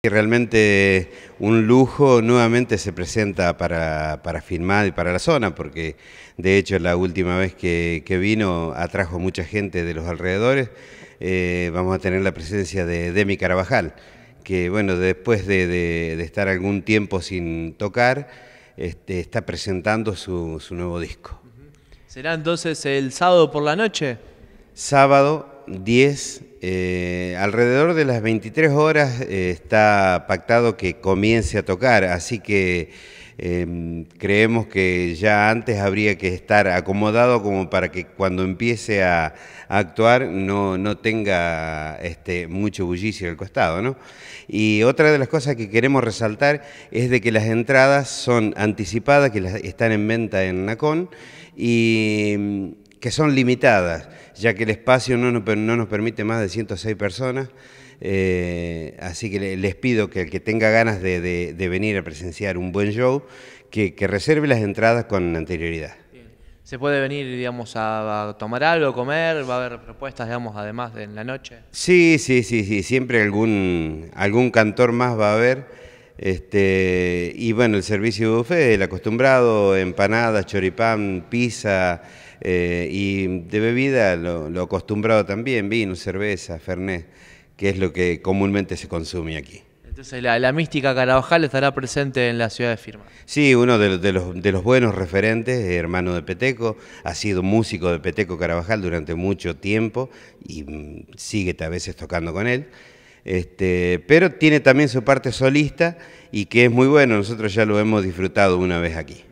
Y realmente un lujo nuevamente se presenta para, para, filmar y para la zona, porque de hecho la última vez que, vino atrajo mucha gente de los alrededores. Eh, vamos a tener la presencia de Demi Carabajal, que bueno, después de, estar algún tiempo sin tocar, este, está presentando su, su nuevo disco. ¿Será entonces el sábado por la noche? Sábado 10, eh, alrededor de las 23 horas eh, está pactado que comience a tocar, así que em, creemos que ya antes habría que estar acomodado como para que cuando empiece a, actuar no, tenga este, mucho bullicio al costado. Y otra de las cosas que queremos resaltar es de que las entradas son anticipadas, que están en venta en Nacón y em, que son limitadas ya que el espacio no nos, permite más de 106 personas. Eh, así que les pido que el que tenga ganas de, venir a presenciar un buen show, que, reserve las entradas con anterioridad. ¿Se puede venir, digamos, a, tomar algo, comer? ¿Va a haber propuestas, digamos, además de en la noche? Sí, sí, sí, sí. Siempre algún, algún cantor más va a haber. Este, y bueno, el servicio de buffet, el acostumbrado, empanadas, choripán, pizza eh, y de bebida lo, acostumbrado también, vino, cerveza, fernet, que es lo que comúnmente se consume aquí. Entonces la, mística Carabajal estará presente en la ciudad de Firma. Sí, uno de, los, de los buenos referentes, eh, hermano de Peteco, ha sido músico de Peteco Carabajal durante mucho tiempo y mm, sigue a veces tocando con él este, pero tiene también su parte solista y que es muy bueno, nosotros ya lo hemos disfrutado una vez aquí.